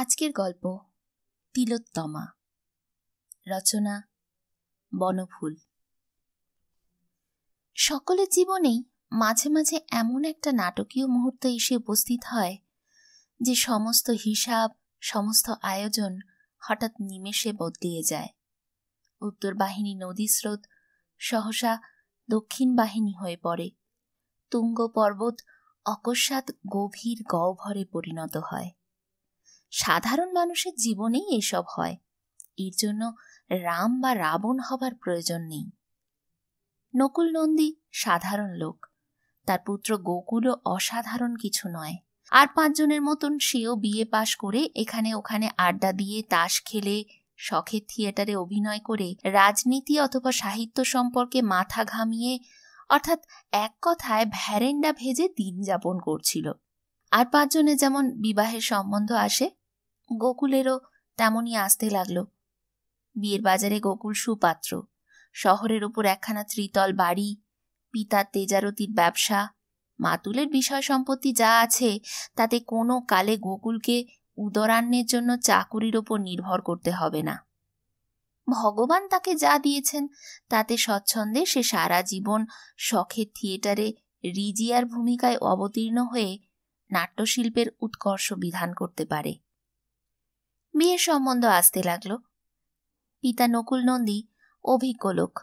আজকের গল্প তিলোত্তমা রচনা বনফুল সকলের জীবনেই মাঝে মাঝে এমন একটা নাটকীয় মুহূর্ত এসে উপস্থিত হয় যে সমস্ত হিসাব সমস্ত আয়োজন হঠাৎ নিমেষে বদলিয়ে যায় উত্তর বাহিনী নদী স্রোত সহসা দক্ষিণ বাহিনী হয়ে পড়ে তুঙ্গ পর্বত অকস্মাৎ গভীর গহ্বরে পরিণত হয় সাধারণ মানুষের জীবনেই এসব হয় এর জন্য রাম বা রাবণ হবার প্রয়োজন নেই নকুল নন্দী সাধারণ লোক তার পুত্র গোকুলও অসাধারণ কিছু নয় আর পাঁচজনের মতন সেও বিয়ে পাশ করে এখানে ওখানে আড্ডা দিয়ে তাস খেলে শখের থিয়েটারে অভিনয় করে রাজনীতি অথবা সাহিত্য সম্পর্কে মাথা ঘামিয়ে অর্থাৎ এক কথায় ভ্যারেন্ডা ভেজে দিন যাপন করছিল আর পাঁচজনে যেমন বিবাহের সম্বন্ধ আসে গোকুলেরও তেমনই আসতে লাগলো বিয়ের বাজারে গোকুল সুপাত্র শহরের ওপর একখানা ত্রিতল বাড়ি পিতার তেজারতির ব্যবসা মাতুলের বিষয় সম্পত্তি যা আছে তাতে কোনো কালে গোকুলকে উদরান্নের জন্য চাকুরির ওপর নির্ভর করতে হবে না ভগবান তাকে যা দিয়েছেন তাতে স্বচ্ছন্দে সে সারা জীবন শখের থিয়েটারে রিজিয়ার ভূমিকায় অবতীর্ণ হয়ে নাট্যশিল্পের উৎকর্ষ বিধান করতে পারে মেয়ের সম্বন্ধ আসতে লাগল পিতা নকুল নন্দী অভিজ্ঞ লোক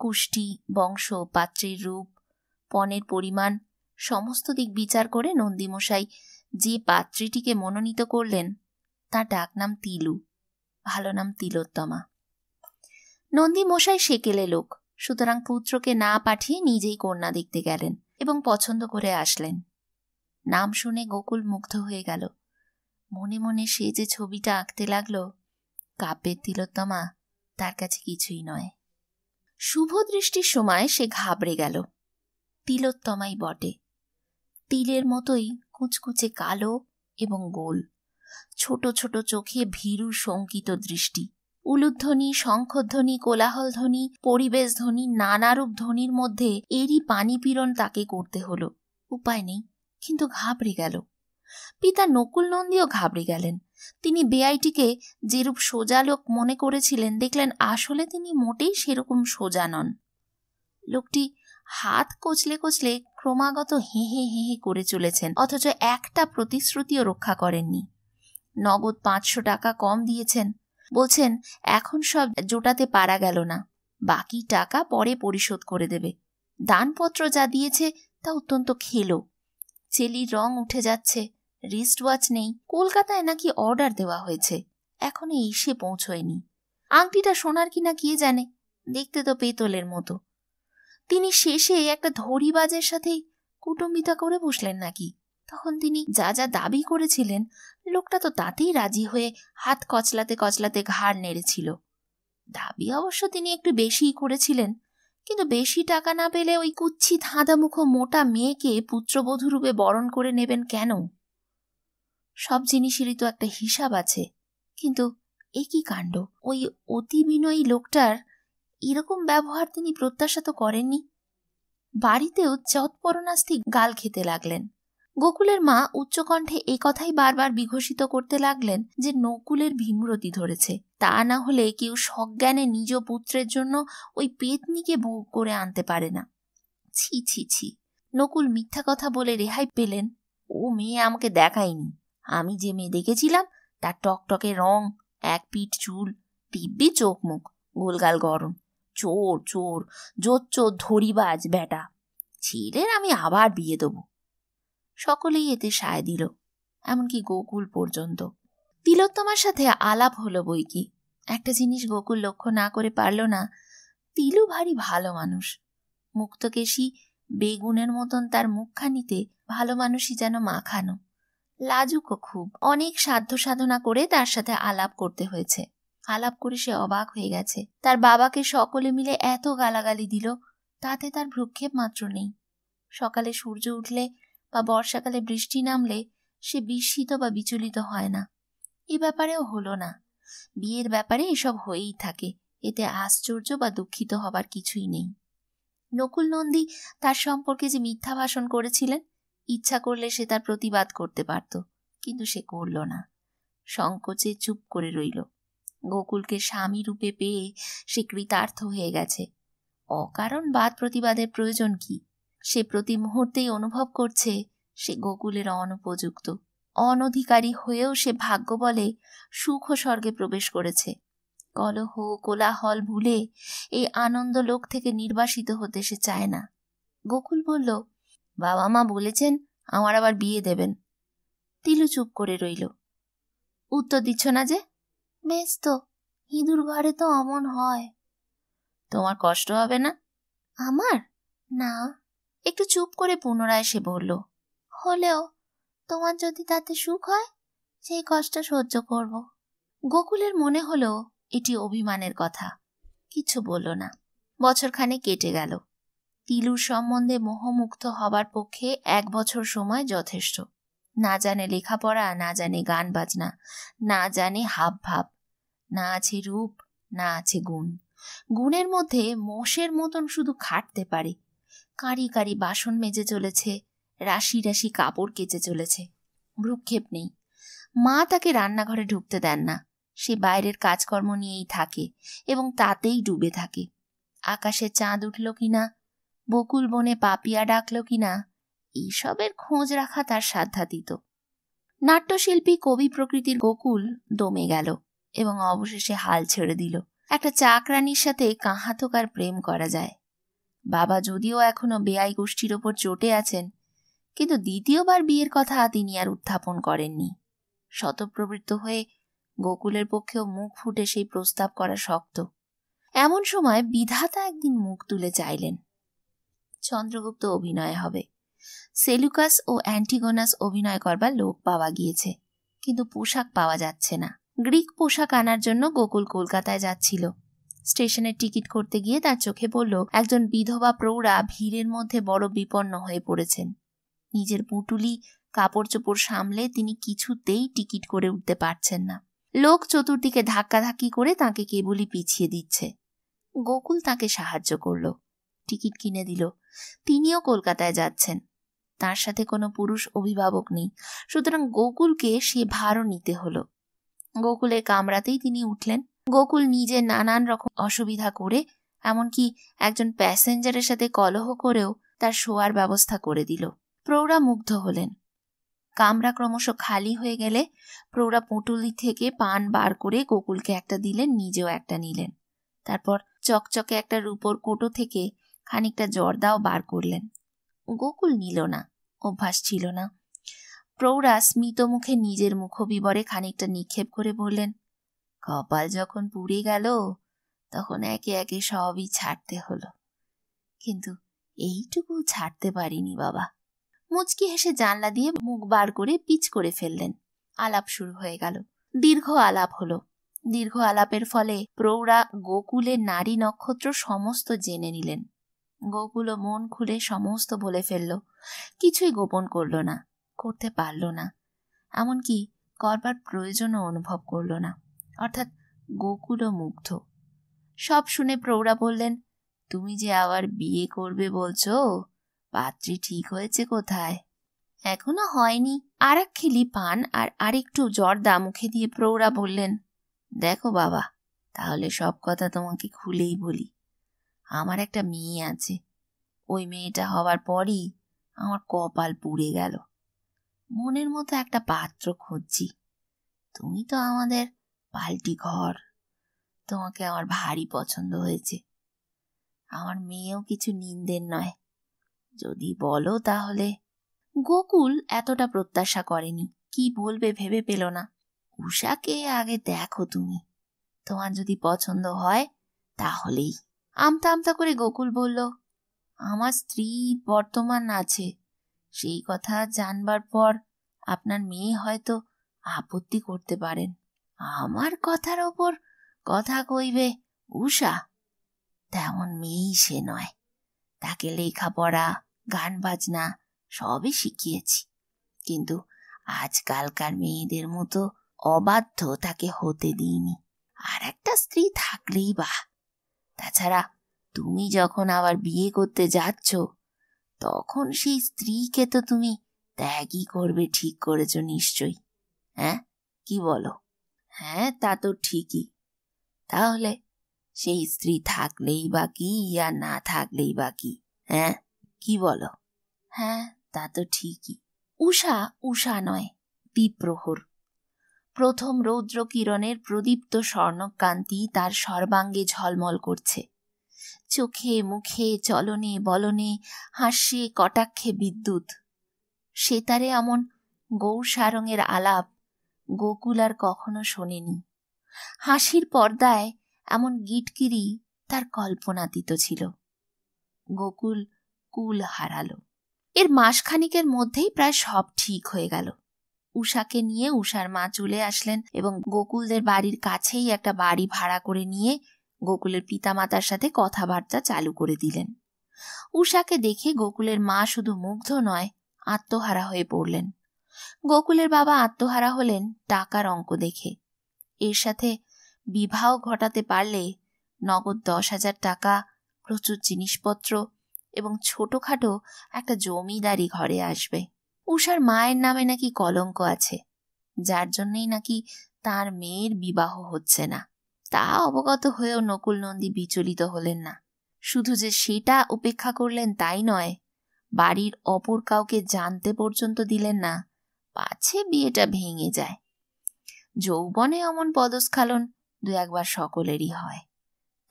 কুষ্টি বংশ পাত্রের রূপ পণের পরিমাণ সমস্ত দিক বিচার করে নন্দীমশাই যে পাত্রীটিকে মনোনীত করলেন তার ডাকনাম তিলু ভালো নাম তিলোত্তমা নন্দীমশাই সেকেলে লোক সুতরাং পুত্রকে না পাঠিয়ে নিজেই কন্যা দেখতে গেলেন এবং পছন্দ করে আসলেন নাম শুনে গোকুল মুগ্ধ হয়ে গেল মনে মনে সে যে ছবিটা আঁকতে লাগলো কাব্যের তিলোত্তমা তার কাছে কিছুই নয় শুভ দৃষ্টির সময় সে ঘাবড়ে গেল তিলোত্তমাই বটে তিলের মতোই কুচকুচে কালো এবং গোল ছোট ছোট চোখে ভীরু শঙ্কিত দৃষ্টি উলুধ্বনি শঙ্খধ্বনি কোলাহলধ্বনি পরিবেশ ধ্বনি নানারূপ ধ্বনির মধ্যে এরই পানিপীড়ন তাকে করতে হলো উপায় নেই কিন্তু ঘাবড়ে গেল পিতা নকুল নন্দীও ঘাবড়ে গেলেন তিনি বেআইটিকে যেরূপ সোজা লোক মনে করেছিলেন দেখলেন আসলে তিনি মোটেই সেরকম সোজা নন লোকটি হাত কচলে কচলে ক্রমাগত হেঁহে হেঁহে করে চলেছেন অথচ একটা প্রতিশ্রুতিও রক্ষা করেননি নগদ পাঁচশো টাকা কম দিয়েছেন বলছেন এখন সব জোটাতে পারা গেল না বাকি টাকা পরে পরিশোধ করে দেবে দানপত্র যা দিয়েছে তা অত্যন্ত খেলো চেলির রং উঠে যাচ্ছে রিস্ট ওয়াচ নেই কলকাতায় নাকি অর্ডার দেওয়া হয়েছে এখনো এসে পৌঁছয়নি আংটিটা সোনার কিনা কে জানে দেখতে তো পেতলের মতো তিনি শেষে একটা ধরিবাজের সাথেই কুটুম্বিতা করে বসলেন নাকি তখন তিনি যা যা দাবি করেছিলেন লোকটা তো তাতেই রাজি হয়ে হাত কচলাতে কচলাতে ঘাড় নেড়েছিল দাবি অবশ্য তিনি একটু বেশিই করেছিলেন কিন্তু বেশি টাকা না পেলে ওই কুচ্ছি মুখো মোটা মেয়েকে পুত্রবধূ রূপে বরণ করে নেবেন কেন সব জিনিসেরই তো একটা হিসাব আছে কিন্তু এ কি কাণ্ড ওই অতি বিনয়ী লোকটার এরকম ব্যবহার তিনি প্রত্যাশা তো করেননি বাড়িতেও চৎপরণাস্তি গাল খেতে লাগলেন গোকুলের মা উচ্চকণ্ঠে এই কথাই বারবার বিঘোষিত করতে লাগলেন যে নকুলের ভীমরতি ধরেছে তা না হলে কেউ সজ্ঞানে নিজ পুত্রের জন্য ওই পেতনিকে বউ করে আনতে পারে না ছি ছি ছি নকুল মিথ্যা কথা বলে রেহাই পেলেন ও মেয়ে আমাকে দেখায়নি আমি যে মেয়ে দেখেছিলাম তার টকটকে রং এক পিঠ চুল দিব্যি চোখ মুখ গোলগাল গরম চোর চোর জোর চোর ধরিবাজ বেটা ছেলের আমি আবার বিয়ে দেবো সকলেই এতে সায় দিল এমনকি গোকুল পর্যন্ত তিলোত্তমার সাথে আলাপ হলো বই কি একটা জিনিস গোকুল লক্ষ্য না করে পারল না তিলু ভারী ভালো মানুষ মুক্তকেশী বেগুনের মতন তার মুখখানিতে ভালো মানুষই যেন মাখানো লাজুকও খুব অনেক সাধ্য সাধনা করে তার সাথে আলাপ করতে হয়েছে আলাপ করে সে অবাক হয়ে গেছে তার বাবাকে সকলে মিলে এত গালাগালি দিল তাতে তার ভ্রুক্ষেপ মাত্র নেই সকালে সূর্য উঠলে বা বর্ষাকালে বৃষ্টি নামলে সে বিস্মিত বা বিচলিত হয় না এ ব্যাপারেও হলো না বিয়ের ব্যাপারে এসব হয়েই থাকে এতে আশ্চর্য বা দুঃখিত হবার কিছুই নেই নকুল নন্দী তার সম্পর্কে যে মিথ্যা ভাষণ করেছিলেন ইচ্ছা করলে সে তার প্রতিবাদ করতে পারত কিন্তু সে করল না সংকোচে চুপ করে রইল গোকুলকে স্বামী রূপে পেয়ে সে কৃতার্থ হয়ে গেছে অকারণ বাদ প্রতিবাদের প্রয়োজন কি সে প্রতি মুহূর্তেই অনুভব করছে সে গোকুলের অনুপযুক্ত অনধিকারী হয়েও সে ভাগ্য বলে সুখ স্বর্গে প্রবেশ করেছে কলহ কোলাহল ভুলে এই আনন্দ লোক থেকে নির্বাসিত হতে সে চায় না গোকুল বলল বাবা মা বলেছেন আমার আবার বিয়ে দেবেন তিলু চুপ করে রইল উত্তর দিচ্ছ না যে বেশ তো ইঁদুর ঘরে তো অমন হয় তোমার কষ্ট হবে না আমার না একটু চুপ করে পুনরায় সে বলল হলেও তোমার যদি তাতে সুখ হয় সেই কষ্ট সহ্য করব গোকুলের মনে হলো এটি অভিমানের কথা কিছু বলল না বছরখানে কেটে গেল তিলুর সম্বন্ধে মোহমুগ্ধ হবার পক্ষে এক বছর সময় যথেষ্ট না জানে লেখাপড়া না জানে গান বাজনা না জানে হাব ভাব না আছে রূপ না আছে গুণ গুণের মধ্যে মোষের মতন শুধু খাটতে পারে কাঁড়ি কাঁড়ি বাসন মেজে চলেছে রাশি রাশি কাপড় কেচে চলেছে ভ্রুক্ষেপ নেই মা তাকে রান্নাঘরে ঢুকতে দেন না সে বাইরের কাজকর্ম নিয়েই থাকে এবং তাতেই ডুবে থাকে আকাশে চাঁদ উঠল কিনা বকুল বনে পাপিয়া ডাকল কিনা এইসবের খোঁজ রাখা তার সাধ্যাতীত নাট্যশিল্পী কবি প্রকৃতির গোকুল দমে গেল এবং অবশেষে হাল ছেড়ে দিল একটা চাকরানির সাথে কাঁহাতকার প্রেম করা যায় বাবা যদিও এখনো বেআই গোষ্ঠীর ওপর চটে আছেন কিন্তু দ্বিতীয়বার বিয়ের কথা তিনি আর উত্থাপন করেননি শতপ্রবৃত্ত হয়ে গোকুলের পক্ষেও মুখ ফুটে সেই প্রস্তাব করা শক্ত এমন সময় বিধাতা একদিন মুখ তুলে চাইলেন চন্দ্রগুপ্ত অভিনয় হবে সেলুকাস ও অ্যান্টিগোনাস অভিনয় করবার লোক পাওয়া গিয়েছে কিন্তু পোশাক পাওয়া যাচ্ছে না গ্রিক পোশাক আনার জন্য গোকুল কলকাতায় যাচ্ছিল স্টেশনের টিকিট করতে গিয়ে তার চোখে পড়ল একজন বিধবা প্রৌঢ়া ভিড়ের মধ্যে বড় বিপন্ন হয়ে পড়েছেন নিজের পুটুলি কাপড় চোপড় সামলে তিনি কিছুতেই টিকিট করে উঠতে পারছেন না লোক চতুর্দিকে ধাক্কাধাক্কি করে তাকে কেবলই পিছিয়ে দিচ্ছে গোকুল তাকে সাহায্য করল টিকিট কিনে দিল তিনিও কলকাতায় যাচ্ছেন তার সাথে কোনো পুরুষ অভিভাবক নেই সুতরাং গোকুলকে সে ভারও নিতে হলো গোকুলে কামড়াতেই তিনি উঠলেন গোকুল নিজে নানান রকম অসুবিধা করে এমনকি একজন প্যাসেঞ্জারের সাথে কলহ করেও তার শোয়ার ব্যবস্থা করে দিল প্রৌঢ়া মুগ্ধ হলেন কামরা ক্রমশ খালি হয়ে গেলে প্রৌঢ়া পুঁটুলি থেকে পান বার করে গোকুলকে একটা দিলেন নিজেও একটা নিলেন তারপর চকচকে একটা রূপর কোটো থেকে খানিকটা জর্দাও বার করলেন গোকুল নিল না অভ্যাস ছিল না প্রৌঢ়া স্মিত মুখে নিজের মুখবিবরে খানিকটা নিক্ষেপ করে বললেন কপাল যখন পুড়ে গেল তখন একে একে সবই ছাড়তে হলো কিন্তু এইটুকু ছাড়তে পারিনি বাবা মুচকি হেসে জানলা দিয়ে মুখ বার করে পিচ করে ফেললেন আলাপ শুরু হয়ে গেল দীর্ঘ আলাপ হলো দীর্ঘ আলাপের ফলে প্রৌঢ়া গোকুলের নারী নক্ষত্র সমস্ত জেনে নিলেন গোকুল মন খুলে সমস্ত বলে ফেলল কিছুই গোপন করল না করতে পারল না এমনকি করবার প্রয়োজনও অনুভব করল না অর্থাৎ গোকুল মুগ্ধ সব শুনে প্রৌঢ়া বললেন তুমি যে আবার বিয়ে করবে বলছো পাত্রী ঠিক হয়েছে কোথায় এখনো হয়নি আর এক খিলি পান আর আরেকটু জর্দা মুখে দিয়ে প্রৌঢ়া বললেন দেখো বাবা তাহলে সব কথা তোমাকে খুলেই বলি আমার একটা মেয়ে আছে ওই মেয়েটা হওয়ার পরই আমার কপাল পুড়ে গেল মনের মতো একটা পাত্র খুঁজছি তুমি তো আমাদের পাল্টি ঘর তোমাকে আমার ভারী পছন্দ হয়েছে আমার মেয়েও কিছু নিন্দের নয় যদি বলো তাহলে গোকুল এতটা প্রত্যাশা করেনি কি বলবে ভেবে পেল না উষাকে আগে দেখো তুমি তোমার যদি পছন্দ হয় তাহলেই আমতা আমতা করে গোকুল বলল আমার স্ত্রী বর্তমান আছে সেই কথা জানবার পর আপনার মেয়ে হয়তো আপত্তি করতে পারেন আমার কথার ওপর কথা কইবে উষা তেমন মেয়েই সে নয় তাকে লেখাপড়া গান বাজনা সবই শিখিয়েছি কিন্তু আজকালকার মেয়েদের মতো অবাধ্য তাকে হতে দিইনি আর একটা স্ত্রী থাকলেই বা তাছাড়া তুমি যখন আবার বিয়ে করতে যাচ্ছ তখন সেই স্ত্রীকে তো তুমি ত্যাগই করবে ঠিক করেছ নিশ্চয়ই হ্যাঁ কি বলো হ্যাঁ তা তো ঠিকই তাহলে সেই স্ত্রী থাকলেই বা কি ইয়া না থাকলেই বা কি হ্যাঁ কি বলো হ্যাঁ তা তো ঠিকই উষা উষা নয় দ্বীপ্রহর প্রথম রৌদ্র কিরণের প্রদীপ্ত স্বর্ণকান্তি তার সর্বাঙ্গে ঝলমল করছে চোখে মুখে চলনে বলনে হাসে কটাক্ষে বিদ্যুৎ সেতারে এমন গৌর সারঙের আলাপ গোকুল আর কখনো শোনেনি হাসির পর্দায় এমন গিটকিরি তার কল্পনাতীত ছিল গোকুল কুল হারালো এর মাসখানিকের মধ্যেই প্রায় সব ঠিক হয়ে গেল উষাকে নিয়ে উষার মা চলে আসলেন এবং গোকুলদের বাড়ির কাছেই একটা বাড়ি ভাড়া করে নিয়ে গোকুলের পিতামাতার সাথে কথাবার্তা চালু করে দিলেন উষাকে দেখে গোকুলের মা শুধু মুগ্ধ নয় আত্মহারা হয়ে পড়লেন গোকুলের বাবা আত্মহারা হলেন টাকার অঙ্ক দেখে এর সাথে বিবাহ ঘটাতে পারলে নগদ দশ হাজার টাকা প্রচুর জিনিসপত্র এবং ছোটখাটো একটা জমিদারি ঘরে আসবে উষার মায়ের নামে নাকি কলঙ্ক আছে যার জন্যই নাকি তার মেয়ের বিবাহ হচ্ছে না তা অবগত হয়েও নকুল নন্দী বিচলিত হলেন না শুধু যে সেটা উপেক্ষা করলেন তাই নয় বাড়ির অপর কাউকে জানতে পর্যন্ত দিলেন না পাছে বিয়েটা ভেঙে যায় যৌবনে অমন পদস্খলন দু একবার সকলেরই হয়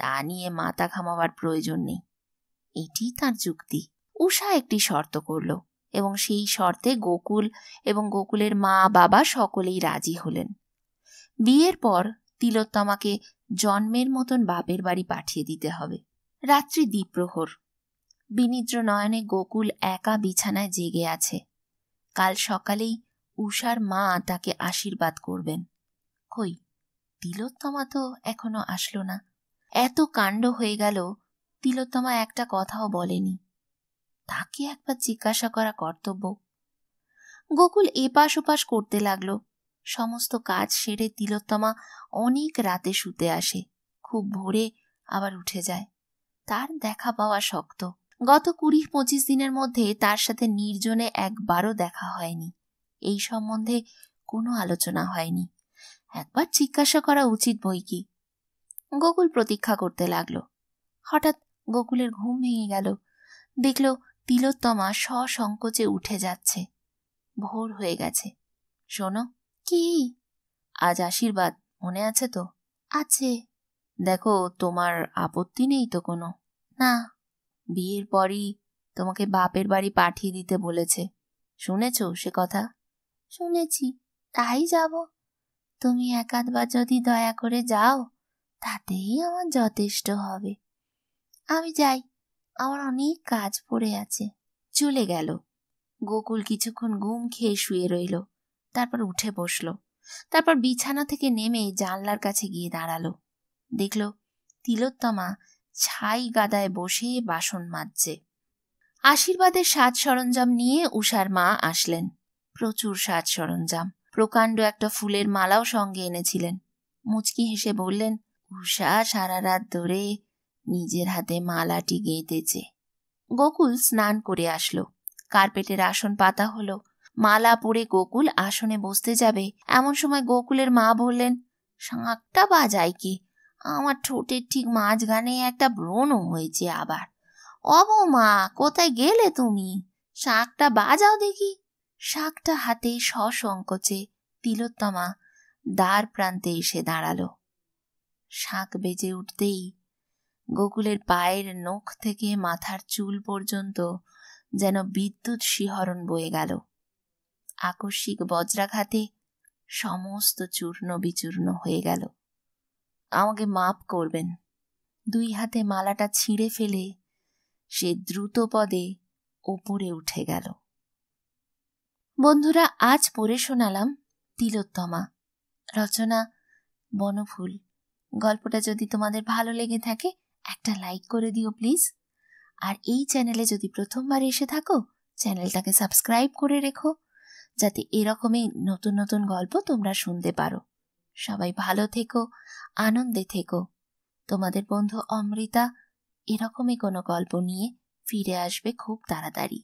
তা নিয়ে মাথা ঘামাবার প্রয়োজন নেই এটি তার যুক্তি উষা একটি শর্ত করল এবং সেই শর্তে গোকুল এবং গোকুলের মা বাবা সকলেই রাজি হলেন বিয়ের পর তিলোত্তমাকে জন্মের মতন বাপের বাড়ি পাঠিয়ে দিতে হবে রাত্রি দ্বীপ্রহর বিনিদ্র নয়নে গোকুল একা বিছানায় জেগে আছে কাল সকালেই উষার মা তাকে আশীর্বাদ করবেন কই তিলোত্তমা তো এখনো আসলো না এত কাণ্ড হয়ে গেল তিলোত্তমা একটা কথাও বলেনি তাকে একবার জিজ্ঞাসা করা কর্তব্য গোকুল এপাশ ওপাশ করতে লাগল সমস্ত কাজ সেরে তিলোত্তমা অনেক রাতে শুতে আসে খুব ভোরে আবার উঠে যায় তার দেখা পাওয়া শক্ত গত কুড়ি পঁচিশ দিনের মধ্যে তার সাথে নির্জনে একবারও দেখা হয়নি এই সম্বন্ধে কোনো আলোচনা হয়নি একবার জিজ্ঞাসা করা উচিত বই কি গোকুল প্রতীক্ষা করতে লাগলো হঠাৎ গোকুলের ঘুম ভেঙে গেল দেখল তিলোত্তমা সসংকোচে উঠে যাচ্ছে ভোর হয়ে গেছে শোনো কি আজ আশীর্বাদ মনে আছে তো আছে দেখো তোমার আপত্তি নেই তো কোনো না বিয়ের পরই তোমাকে বাপের বাড়ি পাঠিয়ে দিতে বলেছে শুনেছ সে কথা শুনেছি তাই যাব তুমি একাধবার যদি দয়া করে যাও তাতেই আমার যথেষ্ট হবে আমি যাই আমার অনেক কাজ পড়ে আছে চলে গেল গোকুল কিছুক্ষণ গুম খেয়ে শুয়ে রইল তারপর উঠে বসল তারপর বিছানা থেকে নেমে জানলার কাছে গিয়ে দাঁড়ালো দেখল তিলোত্তমা ছাই গাদায় বসে বাসন মাজছে আশীর্বাদের সাজ সরঞ্জাম নিয়ে উষার মা আসলেন প্রচুর সাজ সরঞ্জাম প্রকাণ্ড একটা ফুলের মালাও সঙ্গে এনেছিলেন মুচকি হেসে বললেন উষা সারা রাত ধরে নিজের হাতে মালাটি গেঁথেছে গোকুল স্নান করে আসলো কার্পেটের আসন পাতা হলো মালা পরে গোকুল আসনে বসতে যাবে এমন সময় গোকুলের মা বললেন শাঁকটা বাজায় কি আমার ঠোঁটের ঠিক মাঝখানে একটা ব্রণও হয়েছে আবার অবমা কোথায় গেলে তুমি শাঁকটা বাজাও দেখি শাকটা হাতে সসংকোচে তিলোত্তমা দ্বার প্রান্তে এসে দাঁড়াল শাঁখ বেজে উঠতেই গোকুলের পায়ের নখ থেকে মাথার চুল পর্যন্ত যেন বিদ্যুৎ শিহরণ বয়ে গেল আকস্মিক বজ্রাঘাতে সমস্ত চূর্ণ বিচূর্ণ হয়ে গেল আমাকে মাপ করবেন দুই হাতে মালাটা ছিঁড়ে ফেলে সে দ্রুত পদে ওপরে উঠে গেল বন্ধুরা আজ পড়ে শোনালাম তিলোত্তমা রচনা বনফুল গল্পটা যদি তোমাদের ভালো লেগে থাকে একটা লাইক করে দিও প্লিজ আর এই চ্যানেলে যদি প্রথমবার এসে থাকো চ্যানেলটাকে সাবস্ক্রাইব করে রেখো যাতে এরকমই নতুন নতুন গল্প তোমরা শুনতে পারো সবাই ভালো থেকো আনন্দে থেকো তোমাদের বন্ধু অমৃতা এরকমই কোনো গল্প নিয়ে ফিরে আসবে খুব তাড়াতাড়ি